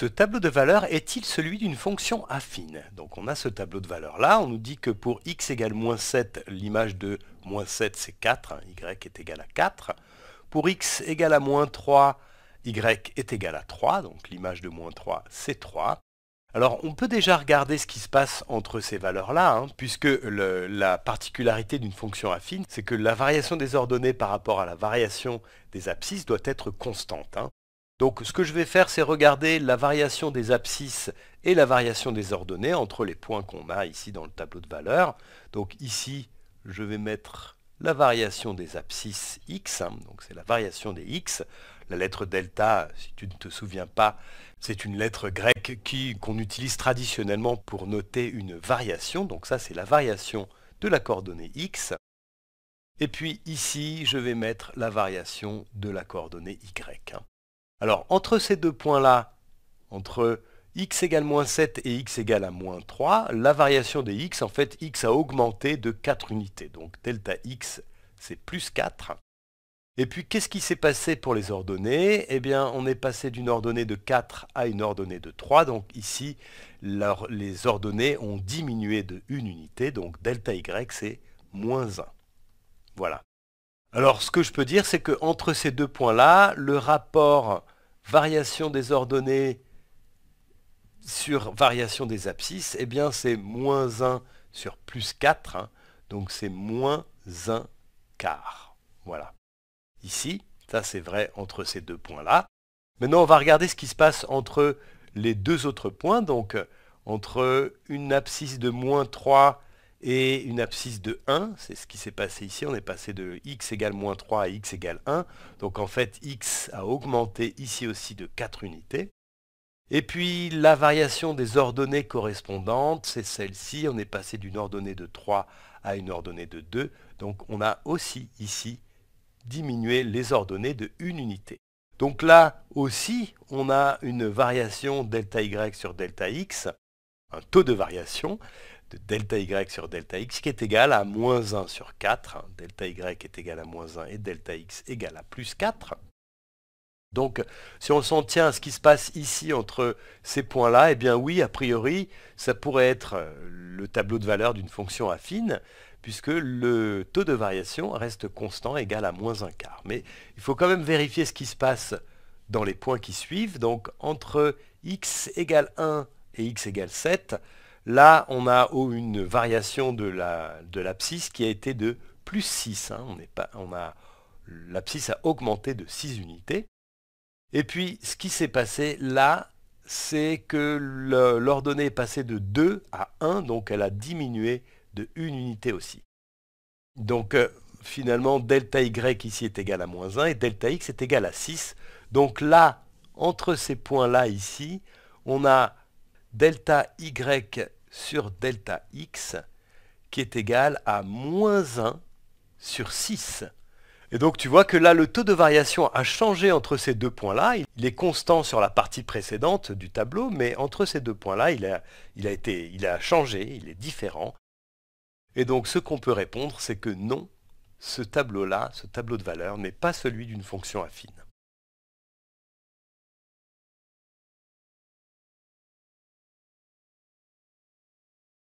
Ce tableau de valeur est-il celui d'une fonction affine Donc on a ce tableau de valeur là, on nous dit que pour x égale moins 7, l'image de moins 7 c'est 4, hein, y est égal à 4. Pour x égale à moins 3, y est égal à 3, donc l'image de moins 3 c'est 3. Alors on peut déjà regarder ce qui se passe entre ces valeurs-là, hein, puisque la particularité d'une fonction affine, c'est que la variation des ordonnées par rapport à la variation des abscisses doit être constante. Hein. Donc ce que je vais faire, c'est regarder la variation des abscisses et la variation des ordonnées entre les points qu'on a ici dans le tableau de valeurs. Donc ici, je vais mettre la variation des abscisses x, hein, donc c'est la variation des x. La lettre delta, si tu ne te souviens pas, c'est une lettre grecque qu'on utilise traditionnellement pour noter une variation. Donc ça, c'est la variation de la coordonnée x. Et puis ici, je vais mettre la variation de la coordonnée y. Hein. Alors, entre ces deux points-là, entre x égale moins 7 et x égale à moins 3, la variation des x, en fait, x a augmenté de 4 unités. Donc, delta x, c'est plus 4. Et puis, qu'est-ce qui s'est passé pour les ordonnées Eh bien, on est passé d'une ordonnée de 4 à une ordonnée de 3. Donc ici, les ordonnées ont diminué de 1 unité. Donc delta y, c'est moins 1. Voilà. Alors, ce que je peux dire, c'est qu'entre ces deux points-là, le rapport variation des ordonnées sur variation des abscisses, eh bien c'est moins 1 sur plus 4, hein. donc c'est moins 1 quart. Voilà. Ici, ça c'est vrai entre ces deux points-là. Maintenant, on va regarder ce qui se passe entre les deux autres points, donc entre une abscisse de moins 3 et une abscisse de 1, c'est ce qui s'est passé ici, on est passé de x égale moins 3 à x égale 1, donc en fait x a augmenté ici aussi de 4 unités. Et puis la variation des ordonnées correspondantes, c'est celle-ci, on est passé d'une ordonnée de 3 à une ordonnée de 2, donc on a aussi ici diminué les ordonnées de 1 unité. Donc là aussi, on a une variation delta y sur delta x, un taux de variation, de delta y sur delta x qui est égal à moins 1 sur 4. Hein. Delta y est égal à moins 1 et delta x égal à plus 4. Donc, si on s'en tient à ce qui se passe ici entre ces points-là, eh bien oui, a priori, ça pourrait être euh, le tableau de valeur d'une fonction affine, puisque le taux de variation reste constant, égal à moins 1 quart. Mais il faut quand même vérifier ce qui se passe dans les points qui suivent. Donc, entre x égale 1 et x égale 7, Là, on a une variation de la, de qui a été de plus 6. Hein. On pas, on a, l'abscisse a augmenté de 6 unités. Et puis, ce qui s'est passé là, c'est que l'ordonnée est passée de 2 à 1, donc elle a diminué de 1 unité aussi. Donc, euh, finalement, delta y ici est égal à moins 1 et delta x est égal à 6. Donc là, entre ces points-là ici, on a delta y sur delta x qui est égal à moins 1 sur 6. Et donc tu vois que là, le taux de variation a changé entre ces deux points-là. Il est constant sur la partie précédente du tableau, mais entre ces deux points-là, il a, il a changé, il est différent. Et donc ce qu'on peut répondre, c'est que non, ce tableau-là, ce tableau de valeur, n'est pas celui d'une fonction affine.